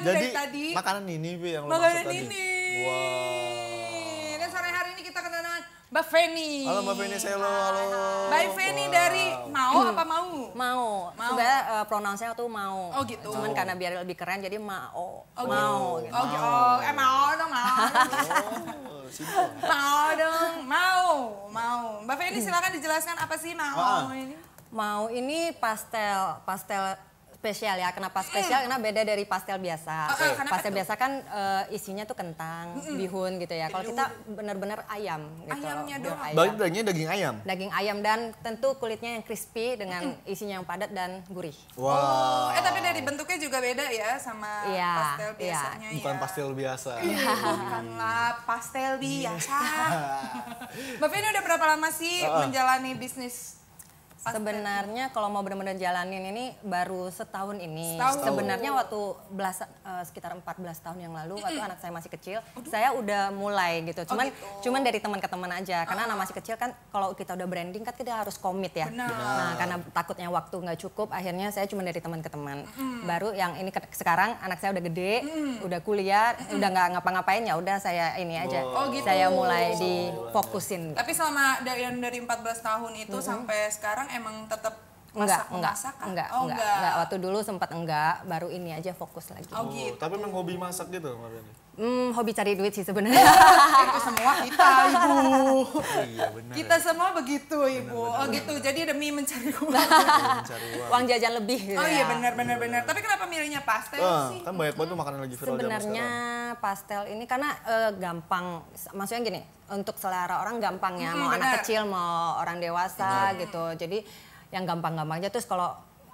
Jadi, dari tadi. Makanan ini Bi, yang lu makanan maksud ini. tadi. Wow. Dan sore hari ini kita kenalan Mbak Feni. Halo Mbak Feni, lo, halo. Mbak Feni wow. dari mau apa mau? Mau. mau. Sebenarnya uh, eh, pronounce tuh mau. Oh gitu. Cuman mau. karena biar lebih keren jadi mau. Oh, mau. Gitu. gitu. Oh, gitu. oh, eh mau dong, mau. oh, mau dong, mau, mau. Mbak Feni silakan dijelaskan apa sih mau, mau ini? Mau ini pastel, pastel spesial ya. Kenapa spesial? Mm. Karena beda dari pastel biasa. Okay. Ah, ah, pastel biasa kan uh, isinya tuh kentang, mm. bihun gitu ya. Kalau kita benar-benar ayam gitu. Ayamnya dong. Ayam. Bagi dagingnya daging ayam. Daging ayam dan tentu kulitnya yang crispy dengan mm. isinya yang padat dan gurih. Wow. Oh, eh tapi dari bentuknya juga beda ya sama yeah. pastel iya. biasanya yeah. ya. Bukan pastel biasa. Yeah. Bukanlah pastel biasa. Mbak ini udah berapa lama sih uh. menjalani bisnis Pas Sebenarnya kalau mau benar-benar jalanin ini baru setahun ini. Setahun. Sebenarnya waktu belas, uh, sekitar 14 tahun yang lalu waktu anak saya masih kecil, Aduh. saya udah mulai gitu. Oh, cuman oh gitu. cuman dari teman ke teman aja karena ah. anak masih kecil kan kalau kita udah branding kan kita harus komit ya. Benar. Nah, karena takutnya waktu nggak cukup akhirnya saya cuma dari teman ke teman. Mm. Baru yang ini sekarang anak saya udah gede, mm. udah kuliah, mm. udah nggak ngapa-ngapain ya udah saya ini aja. Oh, oh gitu. Saya mulai difokusin. Tapi selama dari dari 14 tahun itu -hmm. sampai sekarang emang tetap Masak, enggak, enggak, enggak, oh, enggak, enggak, enggak. Waktu dulu sempat enggak, baru ini aja fokus lagi. Oh, oh gitu. Tapi memang hobi masak gitu, Mbak Hmm, hobi cari duit sih sebenarnya. itu semua kita, Ibu. iya, benar. Kita semua begitu, Ibu. Benar, oh, benar, oh, gitu. Benar. Jadi demi mencari uang. mencari uang. uang jajan lebih Oh, Oh iya, benar benar benar. Tapi kenapa milihnya pastel uh, sih? Kan banyak banget hmm. makanan lagi viral Sebenarnya pastel ini karena uh, gampang maksudnya gini, untuk selera orang gampang ya, hmm, mau benar. anak kecil, mau orang dewasa benar. gitu. Jadi yang gampang-gampangnya terus kalau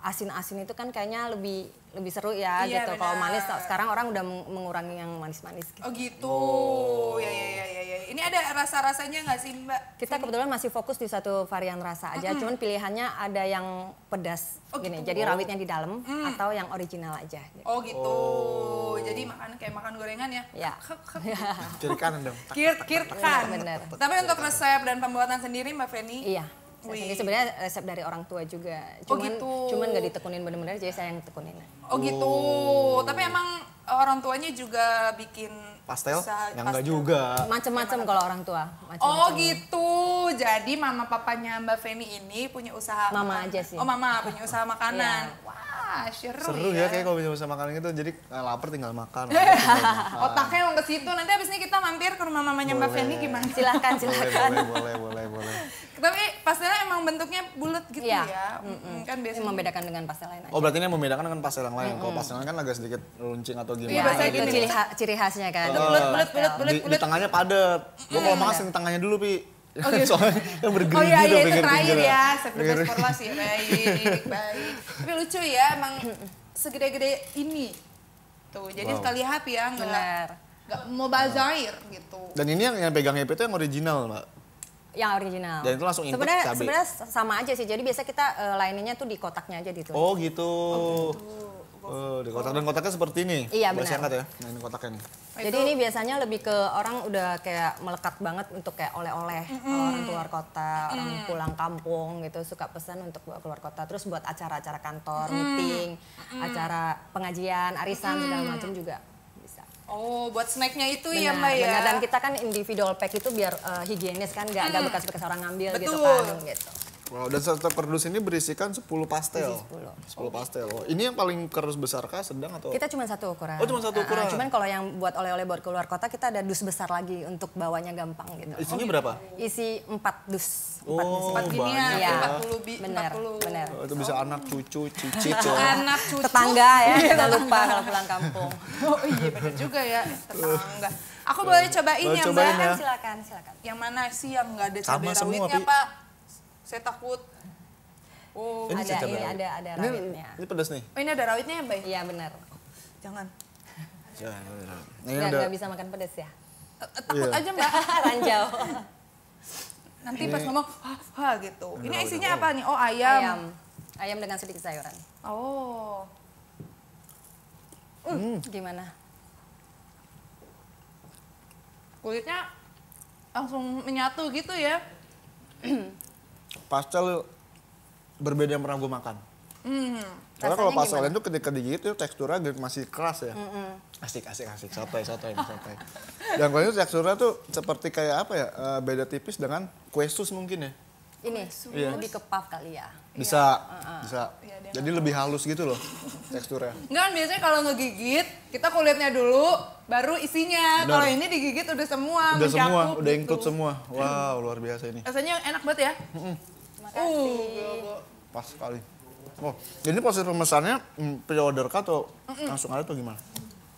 asin-asin itu kan kayaknya lebih lebih seru ya iya, gitu. Kalau manis nah, sekarang orang udah mengurangi yang manis-manis gitu. Oh gitu. Oh. Ya ya ya ya Ini ada rasa-rasanya nggak sih, Mbak? Kita kebetulan masih fokus di satu varian rasa aja, mm -hmm. cuman pilihannya ada yang pedas oh, gini. Gitu. Jadi rawitnya di dalam mm. atau yang original aja gitu. Oh gitu. Oh. Jadi makan kayak makan gorengan ya. Ya. Kiri kanan dong. Kiri kanan. kan Tapi untuk resep dan pembuatan sendiri Mbak Feni? Iya sendiri iya, sebenarnya resep dari orang tua juga oh, cuman oh gitu. cuman gak ditekunin bener-bener jadi saya yang tekunin oh gitu oh. tapi emang orang tuanya juga bikin pastel? Yang enggak juga. Macem-macem kalau orang tua. Macem -macem. Oh gitu. Jadi mama papanya Mbak Feni ini punya usaha Mama makanan. aja sih. Oh mama punya usaha makanan. yeah. Wah seru, seru ya. ya kayak kalau bisa, usaha makanan gitu. Jadi eh, lapar tinggal makan. Lapar, tinggal makan. Otaknya emang ke situ. Nanti abis ini kita mampir ke rumah mamanya boleh. Mbak Feni gimana? Silahkan, silahkan. boleh, boleh, boleh. boleh. Tapi pastelnya emang bentuknya bulat gitu iya. ya. Kan biasanya membedakan dengan pastel lain. Aja. Oh, berarti ini membedakan dengan pastel yang lain. Mm -hmm. Kalau pastel lain kan agak sedikit runcing atau gimana. Iya, gitu. Gitu. biasanya gitu. ciri, ciri khasnya kan. bulat bulat bulat bulat bulat. Di tengahnya padat. Gua kalau makan sering tengahnya dulu, Pi. Oh, gitu. Soalnya yang bergerigi oh, iya, iya, itu terakhir ya. saya for sih, Baik, baik. Tapi lucu ya emang segede-gede ini. Tuh, jadi sekali hap ya, enggak. Benar. Gak mau bazair gitu. Dan ini yang, yang pegang HP itu yang original, Mbak? yang original. Dan itu langsung input sebenarnya, cabai. Sebenarnya sama aja sih. Jadi biasa kita uh, lainnya tuh di kotaknya aja gitu. Oh gitu. Oh, gitu. Oh, di kotak dan kotaknya seperti ini. Iya benar. ya. Nah ini kotaknya nih. Nah, Jadi ini biasanya lebih ke orang udah kayak melekat banget untuk kayak oleh-oleh mm. -hmm. orang keluar kota, mm. orang pulang kampung gitu suka pesan untuk buat keluar kota. Terus buat acara-acara kantor, mm. meeting, mm. acara pengajian, arisan mm. segala macam juga Oh, buat snacknya itu ya, benar, ya Mbak ya? dan kita kan individual pack itu biar uh, higienis kan, nggak hmm. ada bekas-bekas orang ngambil gitu Betul. gitu kan. Gitu. Wow, dan satu kardus ini berisikan 10 pastel. Berisi 10. 10 pastel. Oh, ini yang paling kardus besar kah, sedang atau? Kita cuma satu ukuran. Oh, cuma satu ah, ukuran. Uh, cuman kalau yang buat oleh-oleh buat keluar kota kita ada dus besar lagi untuk bawanya gampang gitu. Isinya oh, berapa? Isi 4 dus. 4 oh, dus. 4 ya. 40 ya. bi, bener, 40. Bener. Oh, itu bisa oh. anak cucu, cici. anak cucu. Tetangga ya, kita lupa kalau pulang kampung. oh iya, bener juga ya, tetangga. Aku boleh cobain boleh yang cobain mana? Ya. Silakan, silakan. Yang mana sih yang nggak ada cabai rawitnya, Pak? saya takut Oh, ini ada, ini ada, ada rawitnya. Ini, pedas nih. Oh, ini ada rawitnya ya, Mbak? Iya, benar. Jangan. Jangan. Ini Nggak, bisa makan pedas ya? Eh, eh, takut yeah. aja, Mbak. Ranjau. Nanti ini... pas ngomong, hah, ha gitu. Ini, ini isinya apa nih? Oh, ayam. ayam. Ayam dengan sedikit sayuran. Oh. Hmm. hmm. Gimana? Kulitnya langsung menyatu gitu ya. pastel berbeda yang pernah gue makan. Mm, Karena kalau pastel lain tuh ketika digigit itu teksturnya masih keras ya. Mm -hmm. Asik, asik, asik. Sotoy, sotoy, sotoy. yang kalau itu teksturnya tuh seperti kayak apa ya, eh, beda tipis dengan kue sus mungkin ya. Ini, iya. lebih ke puff kali ya? Bisa, iya. bisa. Iya, Jadi lebih halus gitu loh teksturnya. Enggak kan biasanya kalau ngegigit, kita kulitnya dulu, baru isinya. Kalau ini digigit udah semua. Udah semua, udah gitu. include semua. Wow, luar biasa ini. Rasanya enak banget ya? Mm hmm kasih. Uh, pas sekali. Oh, jadi proses pemesannya hmm, pre-order kah atau mm -mm. langsung ada atau gimana?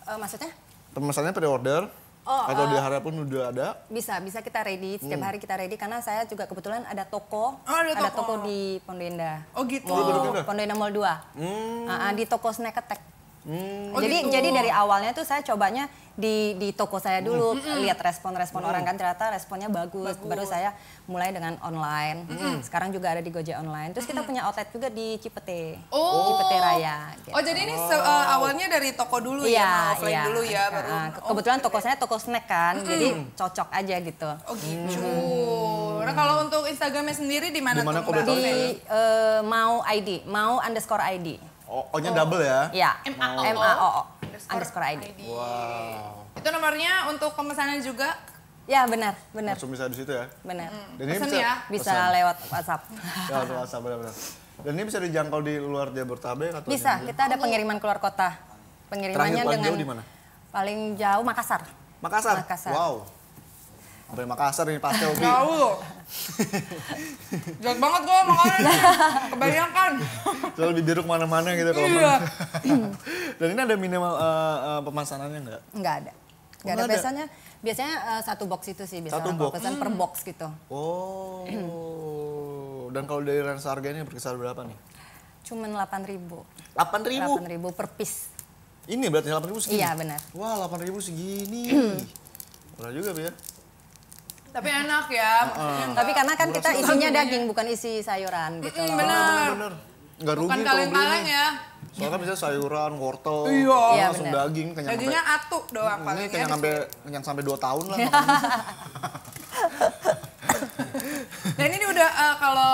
Uh, maksudnya? Pemesannya pre-order, Oh, atau uh, di eh. hari pun udah ada? Bisa, bisa kita ready. Setiap hmm. hari kita ready karena saya juga kebetulan ada toko. Oh, ada, toko. ada toko. di Pondok Indah. Oh gitu. Mall, Pondok Indah Mall 2. Hmm. uh, di toko Snack Attack. Hmm. Oh jadi gitu. jadi dari awalnya tuh saya cobanya di di toko saya dulu mm -hmm. lihat respon-respon mm orang kan hmm. ternyata responnya bagus. bagus. Baru saya mulai dengan online. Mm -hmm. Sekarang juga ada di Gojek online. Terus kita mm -hmm. punya outlet juga di Cipete. Oh. Cipete Raya gitu. Oh, jadi ini uh, awalnya dari toko dulu ya, iya, ya, offline iya. dulu ya ah, baru. Ah. kebetulan oh, toko saya toko snack kan. Mm -hmm. Jadi hmm. cocok aja gitu. Oh gitu. Mm -hmm. Nah, kalau untuk Instagramnya sendiri di mana tuh? Di uh, mau ID, mau underscore ID. O-nya double ya? Iya. M-A-O-O. Underscore ID. Wow. Itu nomornya untuk pemesanan juga? Ya benar, benar. Langsung bisa di situ ya? Benar. Hmm. Dan ini bisa, ya? Bisa lewat WhatsApp. lewat WhatsApp, benar-benar. Dan ini bisa dijangkau di luar Jabodetabek atau? Bisa, kita ada oh. pengiriman keluar kota. Pengirimannya Terakhir paling dengan... jauh di mana? Paling jauh Makassar. Makassar? Makassar. Wow. Sampai Makassar ini pasti Obi. Tahu loh. Jahat banget gue makannya. Kebayangkan. Soal lebih biru kemana-mana gitu kalau Iya. Dan ini ada minimal uh, uh, pemasanannya enggak? Nggak ada. Enggak ada. ada. Biasanya biasanya uh, satu box itu sih biasanya satu box. pesan hmm. per box gitu. Oh. Dan kalau dari range harganya berkisar berapa nih? Cuman delapan ribu. Delapan ribu? 8 ribu per piece. Ini berarti delapan ribu segini? Iya benar. Wah delapan ribu segini. Murah juga biar. Ya. Tapi enak ya. Uh, Tapi karena kan kita isinya ya. daging bukan isi sayuran gitu. Mm, benar. Benar. rugi bukan kaleng-kaleng ya. Soalnya kan bisa sayuran, wortel, iya, iya langsung bener. daging, kenyang Dagingnya sampai, atuk doang paling. Ini kenyang sampai kenyang sampai 2 tahun lah. Dan ini udah uh, kalau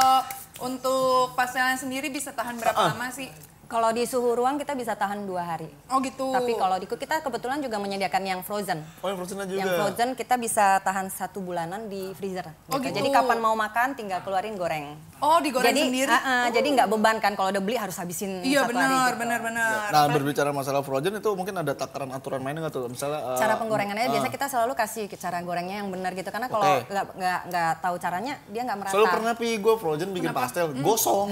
untuk pastelan sendiri bisa tahan berapa uh, lama sih? Kalau di suhu ruang kita bisa tahan dua hari. Oh gitu. Tapi kalau di kita kebetulan juga menyediakan yang frozen. Oh yang frozen juga. Yang frozen kita bisa tahan satu bulanan di freezer. Gitu. Oh gitu. Jadi gitu. kapan mau makan tinggal keluarin goreng. Oh digoreng jadi, sendiri. Uh, uh, oh. Jadi nggak beban kan kalau udah beli harus habisin iya, satu hari. Iya benar gitu. benar benar. Nah berbicara masalah frozen itu mungkin ada takaran aturan mainnya nggak tuh misalnya. Uh, cara penggorengannya uh, biasa kita selalu kasih cara gorengnya yang benar gitu karena kalau nggak nggak nggak tahu caranya dia nggak merasa. Selalu pernah pi gue frozen bikin Kenapa? pastel hmm. gosong.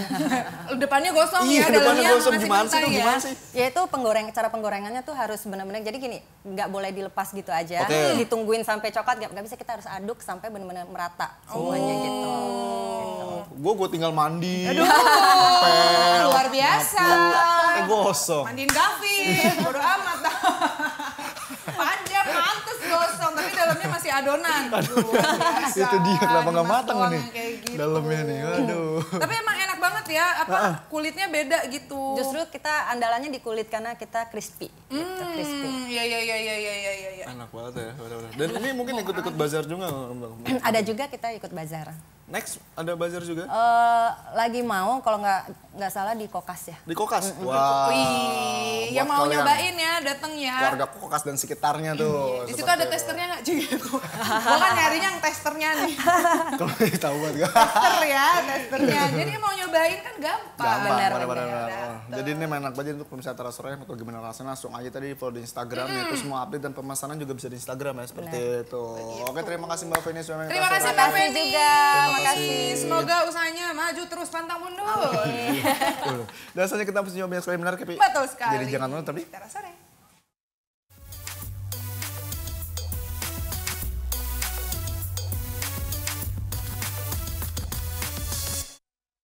depannya gosong iya, ya dalamnya. Gosong langsung gimana sih itu ya? gimana sih? Ya itu penggoreng cara penggorengannya tuh harus benar-benar jadi gini, nggak boleh dilepas gitu aja. Okay. Hmm. Ditungguin sampai coklat nggak bisa kita harus aduk sampai benar-benar merata semuanya gitu. oh. gitu. Gue gue tinggal mandi. Aduh, pel, luar biasa. Mati. eh gosong. Mandiin Gavi, bodo amat. Panjang, pantas gosong, tapi dalamnya masih adonan. Aduh, Itu dia kenapa gak matang nih. Gitu. Dalamnya nih, aduh. Tapi emang banget ya apa uh -uh. kulitnya beda gitu. Justru kita andalannya di kulit karena kita crispy. Gitu, hmm, gitu, crispy. Iya iya iya iya iya iya Enak banget ya, udah-udah. Dan ini mungkin ikut-ikut bazar juga Ada juga kita ikut bazar. Next ada bazar juga? Uh, lagi mau kalau nggak nggak salah di Kokas ya. Di Kokas. Mm -hmm. Wow. Wih, yang mau nyobain ya dateng ya. Warga Kokas dan sekitarnya tuh. Di situ ada testernya nggak juga? Gue kan nyarinya yang testernya nih. kalau tahu banget gak? Tester ya, testernya. Jadi mau nyobain kan gampang. Gampang, Bener, bener, bener, Jadi ini enak banget untuk pemirsa restoran atau gimana rasanya langsung aja tadi follow di Instagram mm. ya. Terus semua update dan pemesanan juga bisa di Instagram ya seperti bener. itu. Begitu. Oke terima kasih Mbak Feni. Terima kasih Mbak Feni juga kasih. Iya. Semoga usahanya maju terus pantang mundur. Dan kita punya banyak sekali menarik tapi. Betul sekali. Jadi jangan lupa tapi. Kita sore.